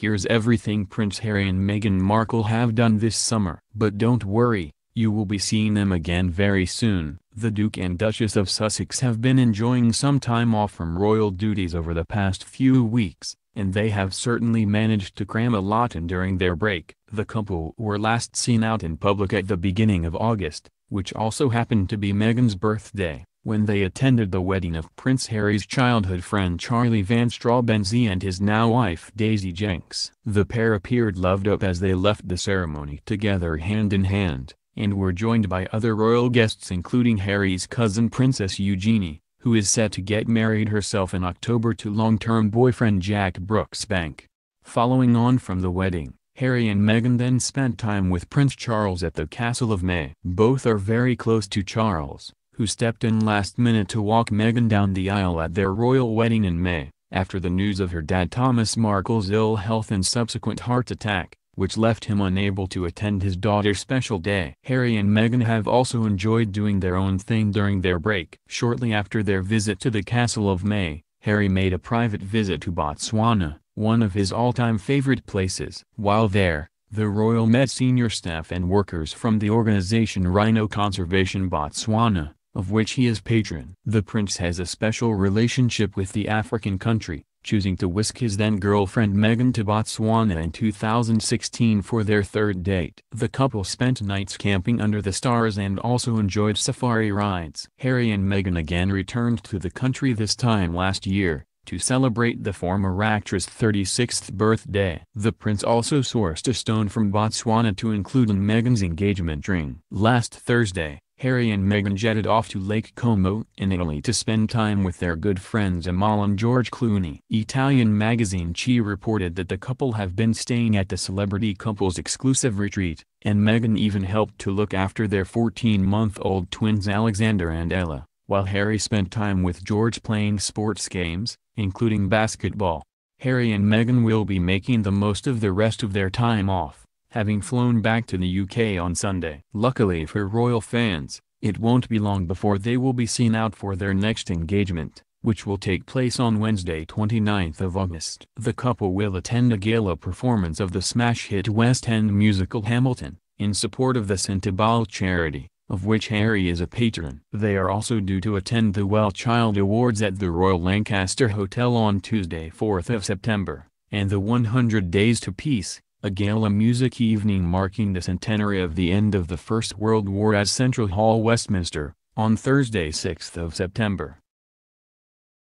Here's everything Prince Harry and Meghan Markle have done this summer. But don't worry, you will be seeing them again very soon. The Duke and Duchess of Sussex have been enjoying some time off from royal duties over the past few weeks, and they have certainly managed to cram a lot in during their break. The couple were last seen out in public at the beginning of August, which also happened to be Meghan's birthday when they attended the wedding of Prince Harry's childhood friend Charlie Van Straubenzee and his now wife Daisy Jenks. The pair appeared loved up as they left the ceremony together hand in hand, and were joined by other royal guests including Harry's cousin Princess Eugenie, who is set to get married herself in October to long-term boyfriend Jack Brooksbank. Following on from the wedding, Harry and Meghan then spent time with Prince Charles at the Castle of May. Both are very close to Charles, who stepped in last minute to walk Meghan down the aisle at their royal wedding in May, after the news of her dad Thomas Markle's ill health and subsequent heart attack, which left him unable to attend his daughter's special day. Harry and Meghan have also enjoyed doing their own thing during their break. Shortly after their visit to the Castle of May, Harry made a private visit to Botswana, one of his all-time favorite places. While there, the Royal met senior staff and workers from the organization Rhino Conservation Botswana, of which he is patron. The prince has a special relationship with the African country, choosing to whisk his then-girlfriend Meghan to Botswana in 2016 for their third date. The couple spent nights camping under the stars and also enjoyed safari rides. Harry and Meghan again returned to the country this time last year, to celebrate the former actress' 36th birthday. The prince also sourced a stone from Botswana to include in Meghan's engagement ring. Last Thursday, Harry and Meghan jetted off to Lake Como in Italy to spend time with their good friends Amal and George Clooney. Italian magazine Chi reported that the couple have been staying at the celebrity couple's exclusive retreat, and Meghan even helped to look after their 14-month-old twins Alexander and Ella, while Harry spent time with George playing sports games, including basketball. Harry and Meghan will be making the most of the rest of their time off having flown back to the UK on Sunday. Luckily for royal fans, it won't be long before they will be seen out for their next engagement, which will take place on Wednesday 29th of August. The couple will attend a gala performance of the smash hit West End musical Hamilton, in support of the Santibal charity, of which Harry is a patron. They are also due to attend the Well Child Awards at the Royal Lancaster Hotel on Tuesday 4th of September, and the 100 Days to Peace, a gala music evening marking the centenary of the end of the First World War at Central Hall Westminster, on Thursday 6 September.